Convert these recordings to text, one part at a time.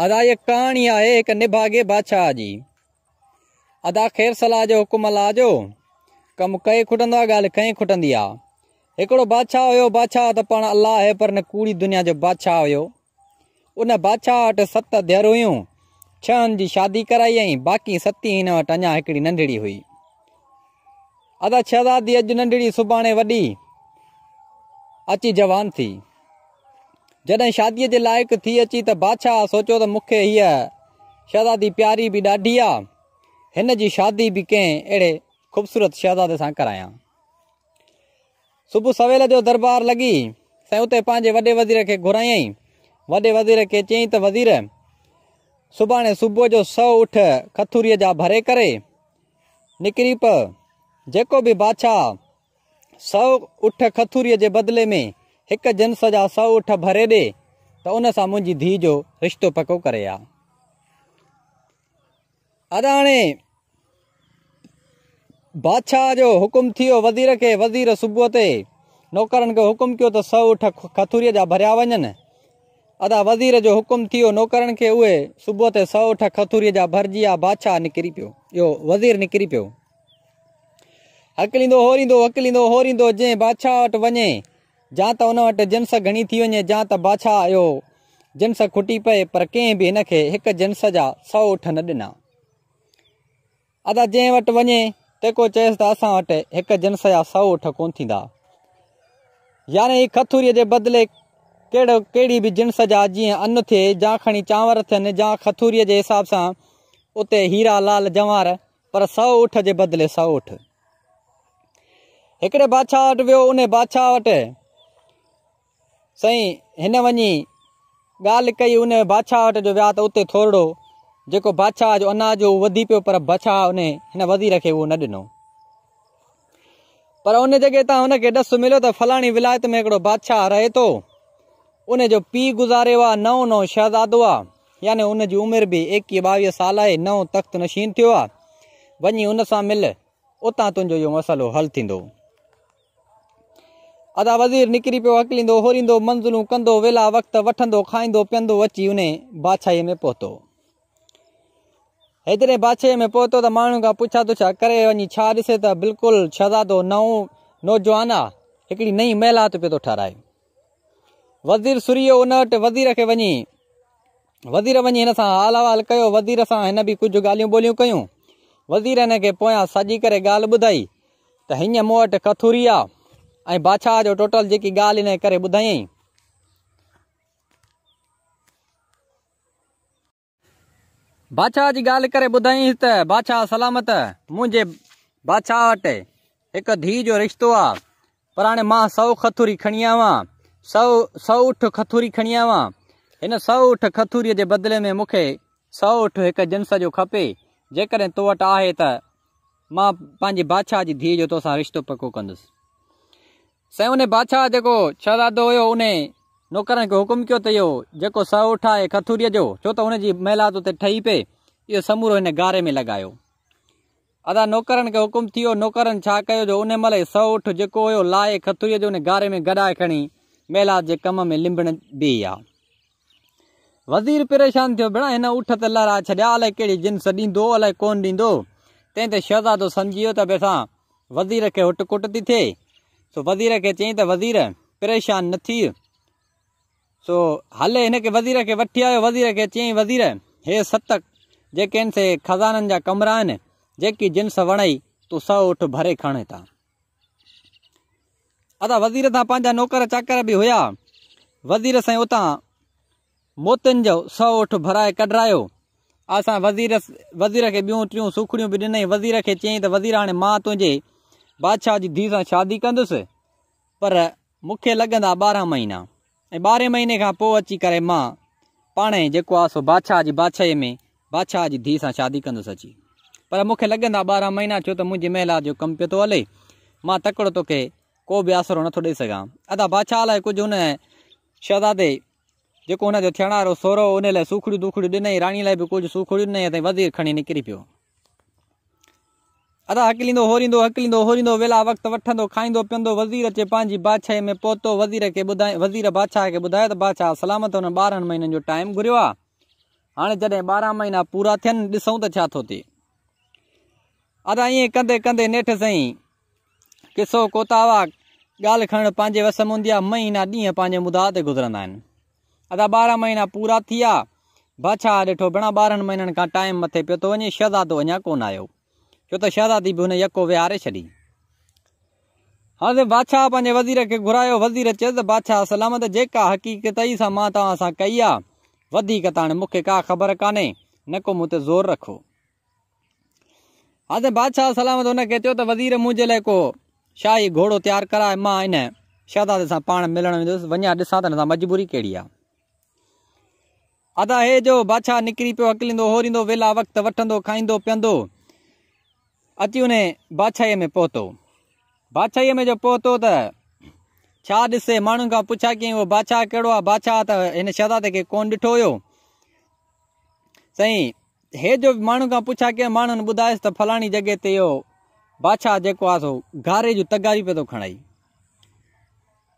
अदा ये कहानी आए एक निभागे बादशाह जी अदा खैर सलाह जो हुकुम लाजो कम कई खुटंदो गाल कई खुटंदी आहे हिकिड़ो बादशाह हो बादशाह तो पा अल्लाह है पर कूड़ी दुनिया जो बादशाह हो उन बादशाह वटि सत धीअर हुयूं छहनि जी शादी कराई आई बाक़ी सतीं इन वट अजा हिकिड़ी नंढड़ी हुई अदा शहजादी अज नंढड़ी सुभाणे वॾी अची जवान थी जॾहिं शादीअ जे लाइक़ु थी अची त बादशाह सोचियो त मूंखे हीअ शहज़ादी प्यारी बि ॾाढी आहे हिन जी शादी बि कंहिं अहिड़े ख़ूबसूरत शहज़ादे सां करायां सुबुह सवेल जो दरबार लॻी ऐं उते पंहिंजे वॾे वज़ीर खे घुरायई वॾे वज़ीर खे चयईं त वज़ीर सुभाणे सुबुह जो सौ उठ खथूरीअ जा भरे करे निकिरी प जेको बि बादशाह सौ उठ खथूरीअ जे बदिले में हिकु जिन्स जा सौ उठ भरे ॾिए त उन सां मुंहिंजी धीउ जो रिश्तो पको करे आहे अदा बादशाह जो हुकुम थियो वज़ीर खे वज़ीर सुबुह ते नौकरनि खे हुकुम कयो त सौ उठ खथूरीअ जा भरिया वञनि अदा वज़ीर जो हुकुम थी वियो नौकरनि खे उहे सुबुह ते सौ उठ खथुरीअ जा भरिजी विया बादशाह निकिरी पियो इहो वज़ीर निकिरी पियो अकली अंदो अकलींदो अहर जंहिं बादशाह वटि वञे जां त हुन वटि जिन्स घणी थी वञे जां त बादशाह आयो जिन्स खुटी पए पर कंहिं बि हिन खे हिक जिन्स जा सौ उठ न ॾिना अदा जंहिं वटि वञे त को चयसि त असां वटि हिक जिन्स जा सौ उठ कोन्ह थींदा याने ही खथूरी जे बदिले कहिड़ो कहिड़ी बि जिन्स जा जीअं अनु थिए या खणी चांवर थियनि या खथूरीअ जे हिसाब सां उते हीरा लाल जवार पर सौ उठ जे बदिले सौ उठ हिकिड़े बादशाह वटि वियो उन बादशाह वटि سنی گالی بادشاہ واہ تو اتنے تھوڑا جب بادشاہ جو اناج وہ بدی پہ پر بادشاہ وزیر کے وہ نو پر ان جگہ تا ان کے ڈس مل فلانی ولائت میں ایک بادشاہ رہے تو انجو پی گزارے آؤ نو شہزاد آ یعنی انمر بھی اکوی بال ہے نو تخت نشین تھو ان مل اتنا تنوع یہ مسئلوں ہل ادا وزیر نکری پہ اکلید اولید منزلوں کند ویلہ وقت وی کھائی پیچی ان بادشاہ میں پہتو ایے بادشاہی میں پہتو تعین کا پوچھا تو ویڈے تو بالکل شدا تو نو نوجوان آئی نئی مہلات پہ تو ٹھہرائے وزیر سری انٹر وزیر کے وی وزیر ونی ان حال احال وزیر کچھ گال بولوں وزیر ان کے پوائیں سجی کر ہوں موٹ کتھوی آ بادشاہ ٹوٹل غالب جی بدائ بادشاہ کی جی غالب بدائیں بادشاہ سلامت مجھے بادشاہ وٹ ایک دھی جو رشتہ ہے پر ہاں میں سو کتھری کھی آیا سو سو اٹھ کتھڑی کھڑی آیا ان سو اٹھ کتری بدلے میں من سو اٹھ ایک جنس جو کپے جی تو وٹ آئے تاج بادشاہ کی دھی جو تک رشتہ پک کر سر ان بادشاہ جو شہزاد ہو ان نوکر کو حکم کیا تھی جو سو اٹھ آئے کھتری جو مہلا اتنے ٹھائی پہ یہ سمور ان گارے میں لگایا ادا نوکرن کے حکم توکر شہر سٹو ہو لائے کتوڑی ان گارے میں گرائے کھڑی میلاد کے کم میں لمبا وزیر پریشان تھو بھڑا ان اٹھ تار چلائی کہڑی جنس ڈیند ال شہزادوں سمجھی آپ تو پیسہ وزیر کے ہوٹ کٹ تھی تھے سو وزیر کے چیئیں وزیر پریشان نیے سو ہلے ان کے وزیر کے وی آ وزیر چی وزیر یہ ست کن سے خزانوں کا کمرہ کی جنس ون سو او برے کھڑیں تا ادا وزیر تاجا نوکر چاكر بھی ہوا وزیر سائیں اتنا موتن جو سو او بھرائے کڑایا اصا وزیر وزیر کے بیوں ٹوکڑی بھی دنیا وزیر کے چیئیں ماں تے बादशाह जी धीअ सां शादी कंदुसि पर मूंखे लॻंदा ॿारहं महीना ऐं ॿारहें महीने खां पोइ अची करे मां पाणे जेको आहे सो बादशाह जी बादशाही में बादशाह जी धीअ सां शादी कंदुसि अची पर मूंखे लॻंदा ॿारहं महीना छो त मुंहिंजी महिला जो कमु पियो थो हले मां तकिड़ो तोखे को बि आसरो नथो ॾेई सघां अदा बादशाह लाइ कुझु हुन शदा जेको हुनजो थियण वारो सोरो हुन लाइ सूखड़ियूं दुखड़ियूं ॾिनई राणीअ लाइ बि कुझु सूखड़ियूं ॾिनई त वधीक खणी निकिरी पियो अदा अकलींदो होरींदो अकलींदो होरींदो वेला वक़्तु वठंदो खाईंदो पीअंदो वज़ीर अचे पंहिंजी बादशाह में पहुतो वज़ीर खे ॿुधाए वज़ीर बादशाह खे ॿुधायो त बादशाह सलामत हुन ॿारहनि महीननि जो टाइम घुरियो आहे हाणे जॾहिं ॿारहं महीना पूरा थियनि ॾिसूं त छा थो थिए अदा ईअं कंदे कंदे नेठि सही किसो कोतावा ॻाल्हि खणणु पंहिंजे वस में हूंदी आहे महीना ॾींहं पंहिंजे मुदा ते गुज़रंदा आहिनि अदा ॿारहं महीना पूरा थी विया बादशाह ॾिठो भेण ॿारहनि महीननि खां टाइम मथे पियो थो वञे शहज़ादो अञा कोन आयो چھوت شادی یق ویارے چڑھیں ہاں بادشاہ پانے وزیر گھراؤ وزیر چیز بادشاہ سلامت جا حقیقت سے میں تاسا کئی ہے خبر کو زور رکھو ہاں بادشاہ سلامت وزیر مجھے لائک شاہی گھوڑا تیار کرائے میں شادی سے پان ملس وساں تک مجبوری کہڑی آ ادا یہ جو بادشاہ نکری پہ اکلی اوڑی ویلا وقت وی پو اچی وجہ بادشاہی میں پہتو بادشاہی میں جو پہتو تا دسے ماں پوچھا کہیں وہ بادشاہ کہڑو آ بادشاہ شاد کو کون ڈٹھو ہو سائی یہ جو ما پوچھا کہ من باس تو فلانی جگہ یہ بادشاہ جو گارے جو تگاری پہ تو کھائی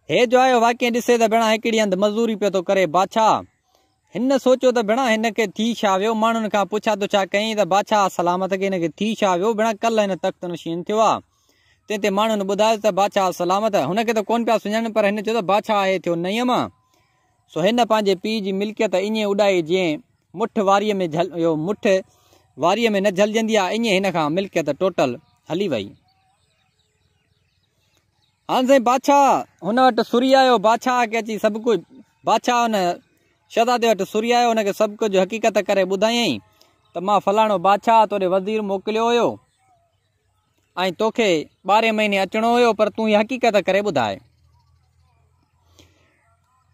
یہ جو آئی ڈس ایکڑی ہند مزوری پہ تو بادشاہ हिन सोचियो त भेण हिन खे थी छा वियो माण्हुनि खां पुछा तुछा कयईं त बादशाह सलामत खे हिन खे थी छा वियो भेण कल्ह हिन तख़्त नशीन थियो आहे तंहिं ते माण्हुनि ॿुधायो त बादशाह सलामत हुन खे त कोन पिया सुञाणनि पर हिन चयो त बादशाह आहे थियो नई नयमा सो हिन पंहिंजे पीउ जी मिल्कियत ईअं उॾाई जीअं मुठ वारीअ में झल इहो मुठ वारीअ में न झलजंदी आहे ईअं हिन खां मिल्कियत टोटल हली वई हाणे साईं बादशाह हुन वटि सुरी आयो बादशाह खे अची सभु कुझु बादशाह हुन شدا دے وری ان سب کچھ حقیقت کردائیاں تو فلانوں بادشاہ تو وزیر موکلو ہوارہ مہینے اچھو ہوقیقت کری بدائے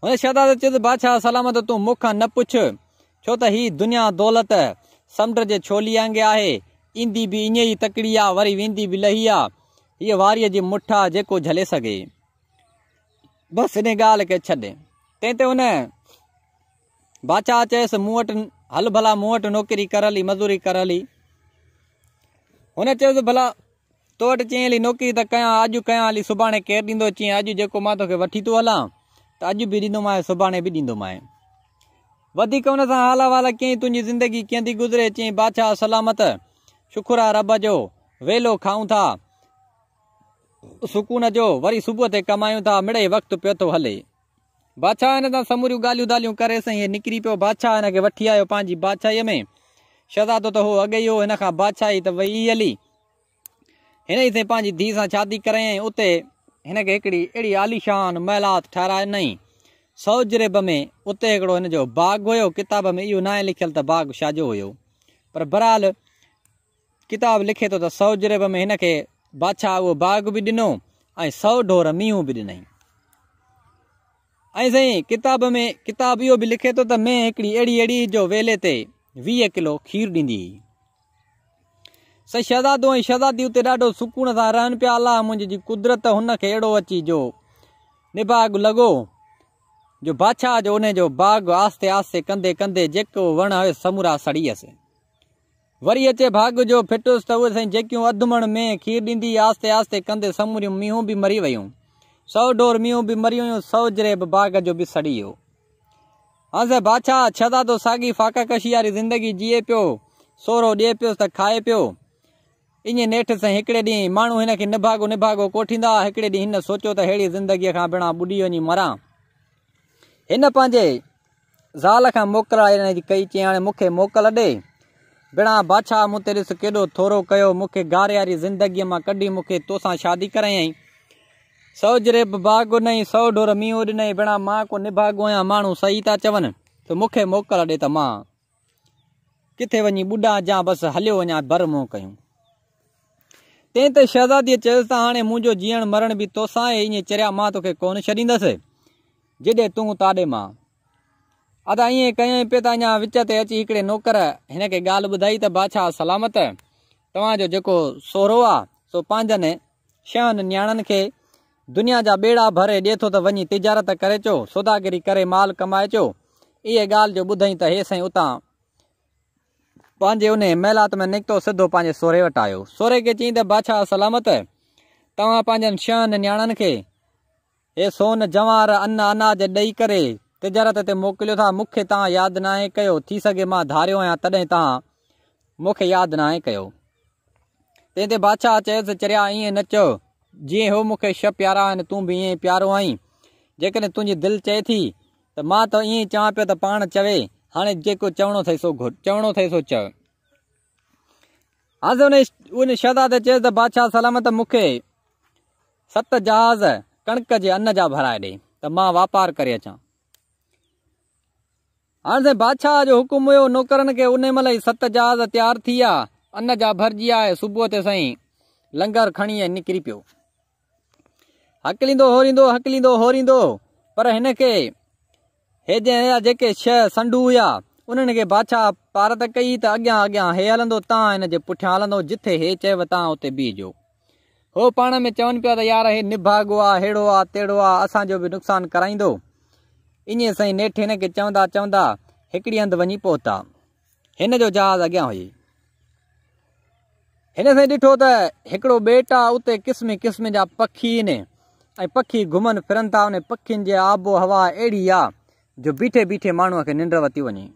ہو شاد بادشاہ سلامت تکھا نہ پوچھ چوت دنیا دولت سمندر کے چھولی آنگ ہے ایندی بھی این ہی تکڑی آ وی وی بھی لہی آ یہ واری جی مٹھا جی جلے سے بس ان گال کے چڈ تک بادشاہ چھوٹ ہل بلا موٹ نوکری کرزوری کرلی ان چلا تو ویئیں ہلی نوکری تو کیا اج کیاں ہلی سے کیر اج جو وی تو ہلاں تو اج بھی ڈیم سے بھی ڈیمیک آلہ والا کیئیں تن زندگی کیند گزرے چی بادشاہ سلامت شکر آ رب جو ویلو کھاؤں تھا سکون جو ویب تھی کمائوں تھا مڑے وقت پہ تو ہلے बादशाह हिन सां समूरियूं ॻाल्हियूं ॻाल्हियूं करे साईं निकिरी पियो बादशाह हिन खे वठी आयो पंहिंजी बादशाहीअ में शहज़ादो त हो अॻे ई हो हिन खां बादशाही त वई हली हिन ई से पंहिंजी धीउ सां शादी कराई उते हिन खे हिकिड़ी अहिड़ी आलीशान महिलाताराइई साउद सौजरेब में उते हिकिड़ो हिन जो बाग़ हुयो किताब में इहो न आहे लिखियलु त बाग छाजो हुयो पर बरहाल किताबु लिखे थो त सौजरेब में हिन खे बादशाह उहो बाग़ बि ॾिनो ऐं सौ ढोर मींहं बि ॾिनई سائیں کتاب میں کتاب یہ لکھے تو میں جو ویلے ویہ کلو کھیر ڈی سر شادی شدادی سکون سے رہن پیا لا مجھے قدرت ان کے اڑو اچ نباغ لگو جو بادشاہ جو انجو باغ آست ہوئے سمورا سڑی ویری اچ باغ جو فٹس تو وہ ادم میں کھیر ڈی آست آست سمر میہ بھی مری ویئیں सौ ॾोर मियूं बि मरी वयूं सौ जहिड़े बि बाग़ जो बि सड़ी वियो हांस बादशाह छदा तो साॻी फाका कशी वारी ज़िंदगी जीए पियो सोरो ॾिए पियो त खाए पियो ईअं नेठि सां हिकिड़े ॾींहुं माण्हू हिन खे निभागो निभाॻो कोठींदा हिकिड़े ॾींहुं हिन सोचियो त अहिड़ी ज़िंदगीअ खां बिना ॿुॾी वञी मरां हिन पंहिंजे ज़ाल खां मोकल कई चई हाणे मूंखे मोकल ॾे बिना बादशाह मूं ते ॾिस केॾो थोरो कयो मूंखे गारे वारी ज़िंदगीअ मां कढी मूंखे तोसां शादी कराईं سو جرے باغ نئی سو ڈر می نئی بھیڑا ماں کو نبھاگو یا مو سہی تا چون تو مخت موکر دے تو ماں کتنے وی بڑھا جا بس ہلو ور مو کہ تہزادی چیزیں ہاں مجھے جیون مرن بھی تو سا چریا میں تھی کون چڈیس جدے تا دے ماں ادا یہ پہا و نوکر ان کی گال بدھائی تاشاہ سلامت تاجو جی سورو آ سو پانچ چھ نیا दुनिया जा बेड़ा भरे ॾिए थो त वञी तिजारत करे अचो सौदागिरी करे माल कमाए अचो इहे ॻाल्हि जो ॿुधई त हे साईं उतां पंहिंजे उन महिलात में निकितो सिधो पंहिंजे सोरे वटि आयो सोरे खे चई त बादशाह सलामत तव्हां पंहिंजनि छहनि नियाणनि खे हे सोन जवार अन अनाज ॾेई करे तिजारत ते मोकिलियो था मूंखे तव्हां यादि न आहे कयो थी सघे मां धारियो आहियां तॾहिं तव्हां मूंखे यादि न आहे कयो तंहिं ते बादशाह चयोसि चरिया ईअं न चओ जीअं हो मूंखे छह प्यारा आहिनि तूं बि ईअं प्यारो आहीं जेकॾहिं तुंहिंजी दिलि चए थी त मां त ईअं ई चवां पियो त पाण चवे हाणे जेको चवणो अथई सो चवणो अथई सो चव हा साईं उन शदा ते चयुसि त बादशाह सलामत मूंखे सत जहाज़ कणिक जे अन जा भराए ॾे त मां वापार करे अचां हाणे साईं बादशाह जो हुकुम हुयो नौकरनि खे उन महिल ई सत जहाज़ तयारु थी विया अन जा भरिजी सुबुह ते साईं लंगर खणी निकिरी اکلی ہوئی حکلی اہندو پر شہ سنڈو ہوا ان کے بادشاہ پارت کئی تو اگیاں اگیاں یہ ہل تین پٹیاں ہل جے یہ چی تیج ہو پا میں چون پہ یار یہ نبھاگو اڑو آڑو آسان جو بھی نقصان کرائیو یہ سی نیٹ ان کے چا چا ایکڑی ہند و جہاز اگیا ہوئی سے ڈٹو تیٹ آتے قسم قسم جا پک ऐं पखी घुमनि फिरनि था उन पखियुनि जे आबो हवा अहिड़ी आहे जो बीठे बीठे माण्हूअ खे निंड वरिती वञे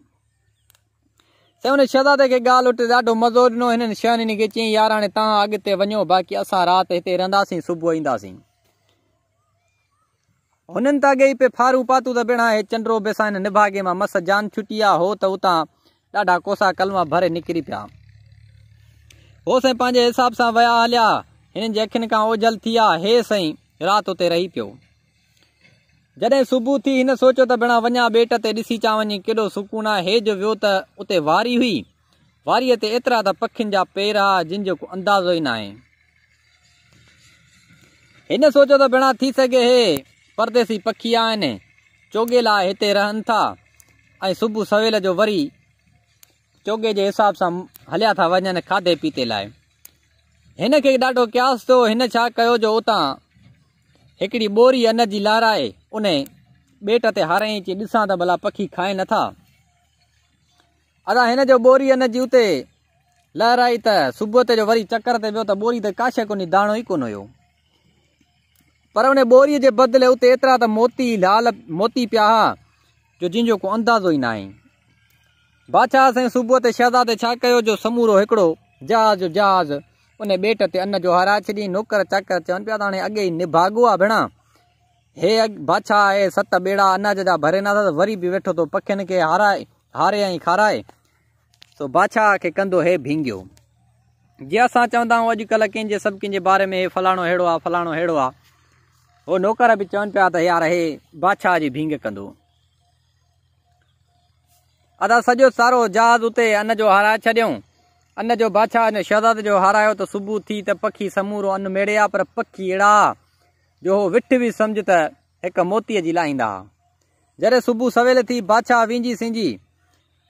साईं हुन शदाद खे ॻाल्हि वठी ॾाढो मज़ो ॾिनो हिननि शहरनि खे चई यार हाणे तव्हां अॻिते वञो बाक़ी असां राति हिते रहंदासीं सुबुह ईंदासीं हुननि तां गई पे फारू पातू त भेण हीउ चंडो पैसा हिन निभागे मां मस जान छुटी आहे हो त उतां ॾाढा कोसा कलवा भरे निकिरी पिया हो साईं पंहिंजे हिसाब सां विया हलिया हिननि जे अखियुनि ओझल थी हे साईं राति उते रही पियो जॾहिं सुबुह थी हिन सोचियो त भेण वञा ॿेट ते ॾिसी अचां वञी केॾो सुकून आहे इहे जो वियो त उते वारी हुई वारीअ ते एतिरा त पखियुनि जा पेर आहे जिन जो को अंदाज़ो ई न आहे हिन सोचियो त भेण थी सघे हे परदेसी पखी आहिनि चोगे लाइ हिते रहनि था ऐं सुबुह सवेल जो वरी चोगे जे हिसाब सां हलिया था वञनि खाधे पीते लाइ हिन खे ॾाढो क्यास थियो हिन छा कयो जो उतां हिकिड़ी ॿोरी अन जी लहाराए उन ॿेट ते हाराई ॾिसां त भला पखी खाए नथा अदा हिन जो ॿोरी अन जी उते लहराई त सुबुह ते जो वरी चकर ते वियो त ॿोरी त काशे कोन दाणो ई कोन हुयो पर उन ॿोरीअ जे बदिले उते एतिरा त मोती लाल मोती पिया हुआ जो जंहिंजो को अंदाज़ो ई न आहे बादशाह साईं सुबुह ते शदा ते छा कयो जो समूरो हिकिड़ो जहाज जहाज़ ان بے تنج ہارے چی نوکر چاکر چون پیا اگے ہی نبھاگو بھینا ہے بادشاہ یہ ست بےڑا اناج جا بھرے نہ ویری بھی ویٹھو تو پکھن کے ہارائے ہارے کارائے تو بادشاہ کے کند ہیگ جی اصا چند اج کل کن کن کے بارے میں فلانا اے فلانا اڑو نوکر بھی چون پیا بادشاہ کی بھی کند ادا سجھو سارا جہاز اتنا ہارائے چھیاؤں انج بادشاہ شادت جو ہارایا تو صبح تھی تو پکھی سمور اڑے آپ پکی اڑا جو ویٹ بھی سمجھ تو ایک موتی لا جی صبح سویر تھی بادشاہ ویجی سنجھی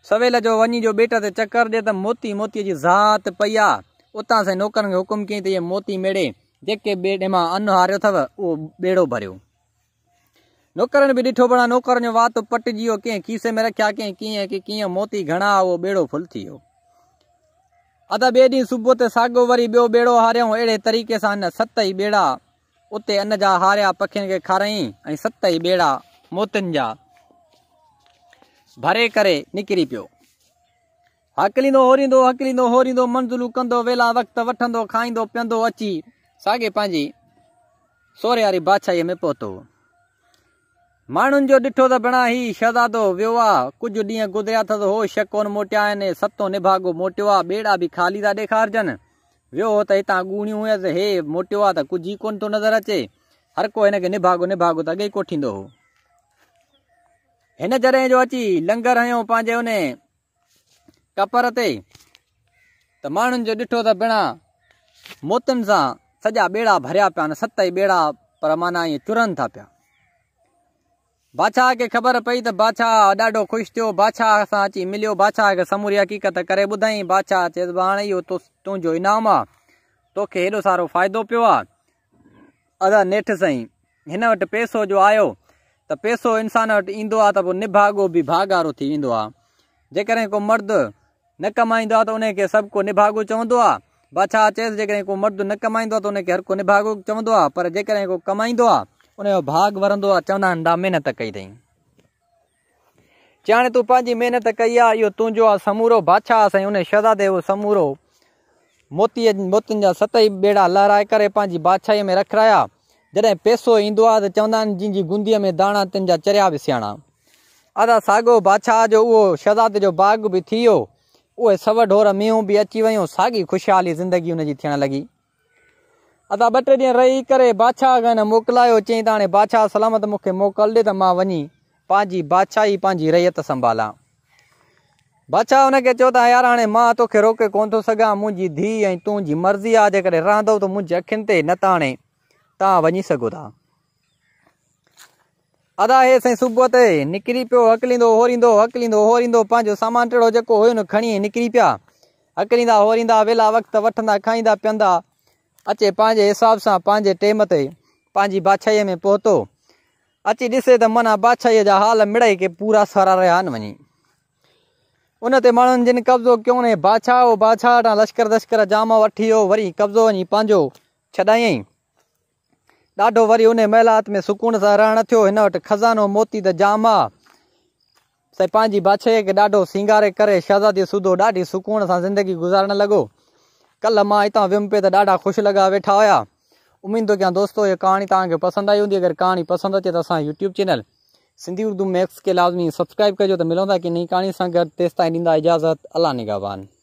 سویر جو ون جو بیٹ جی سے چکر جی تو موتی موتی ذات پئی اتنا سی نوکر کو حکم کیا یہ موتی مےڑے جے ان ہارو اےڑے بھرو نوکر بھی ڈھٹو بڑا نوکر جو وات پٹجی ہویسے میں رکھیں کیونکہ موتی گھڑا وہ بےڑو پُلتی ہو अदा ॿिए ॾींहुं सुबुह ते साॻियो वरी ॿियो ॿेड़ो हारियऊं अहिड़े तरीक़े सां सत ई ॿेड़ा उते अन जा हारिया पखियुनि खे खाराईं ऐं सत ई ॿेड़ा मोतियुनि जा भरे करे निकिरी पियो हकलींदो होरींदो अकलींदो होरींदो मंज़ुलू कंदो वेला वक़्तु वठंदो खाईंदो पीअंदो अची साॻे पंहिंजी सोरे वारी भाछाहीअ में पहुतो مانوں جو ڈٹو تو بنا ہی شداد ووا کچھ ڈی گزریا تھا ہو ش کون موٹیا ان ستوں نبھاگو موٹو آالی تھا دےجن ویو تو اتنا گوڑی ہوئیں یہ موٹوا تو کچھ ہی کون تو نظر اچے ہر کوئی ان کے نبھاگو نبھاگے تو کوٹ جو اچھی لنگر ہوں پانچ ان کپڑ توتن سا سیاڑا بھریا پہ ستڑا پر مانا یہ چن تھا پیا बादशाह खे ख़बर पई त बादशाह ॾाढो ख़ुशि थियो बादशाह सां अची मिलियो बादशाह खे समूरी हक़ीक़त करे ॿुधाईं बादशाह चयसि हाणे इहो तुंहिंजो ईनाम आहे तोखे हेॾो सारो फ़ाइदो पियो आहे अदा नेठि साईं हिन वटि पैसो जो आयो त पैसो इंसान वटि ईंदो आहे त पोइ बि भागारो थी वेंदो आहे जेकॾहिं को मर्दु न कमाईंदो आहे त उनखे सभु को निभागो चवंदो आहे बादशाह चएसि जेकॾहिं को मर्दु न कमाईंदो आहे त उनखे हर को निभागो चवंदो आहे पर जेकॾहिं को कमाईंदो انہوں باغ برند چنت کئی تین چھ تن محنت کئی ہے یہ تمور بادشاہ سر ان شاد سمور موتی موت ست ہی بےڑا لہرائے بادشاہی میں رکھایا جدیں پیسہ چند جن گندی میں دانا تن چریا بھی سیاحا ادا ساگو بادشاہ جو شاد باغ بھی ہوئے سو ڈھور میہوں بھی اچھی ویئیں ساگی خوشحالی زندگی ان کی لگی अदा ॿ टे ॾींहं रही करे बादशाह खे न मोकिलायो चई त हाणे बादशाह सलामत मूंखे मोकिल ॾिए त मां वञी पंहिंजी बादशाही पंहिंजी रैयत संभालां बादशाह हुनखे चओ था यार हाणे मां तोखे रोके कोन्ह थो सघां मुंहिंजी धीउ ऐं तुंहिंजी मर्ज़ी आहे जेकॾहिं रहंदो त मुंहिंजी अखियुनि ते न त हाणे तव्हां वञी सघो था अदा हे साईं सुबुह ते निकिरी पियो अकलींदो ओरींदो अकलींदो ओहरींदो पंहिंजो सामान टेड़ो जेको हुयो खणी निकिरी पिया अकलींदा ओहरींदा वेला वक़्तु वठंदा खाईंदा पीअंदा اچے حساب سے ٹائم تانوی بادشاہ میں پہنتو اچے تو من بادشاہی جا حال مڑ کہ پورا سارا رہی انتیں من جن قبضہ کیا بادشاہ بادشاہ لشکر لشکر جام وی وی قبضہ چڑیائی ڈاڈو ویری ان مہلات میں سکون سے رن تھو انٹر خزانہ موتی تو جام آ سر پانی بادشاہی کے داڑو سنگارے کرزادی سودو ڈاڑی سکون سے زندگی گزارن لگو کل میں ویم پہ تو دا خوش لگا ویٹا ہوا امداد کیا دوستوں یہ کہانی تک پسند آئی ہوں اگر کہہ پسند اچھے تو یوٹوب چینل سنگھی اردو میکس کے لازمی سبسکرائب کرجے تو ملتا کہ نئی کہانی گرد تیس تھی ڈاجازت اللہ نگا بان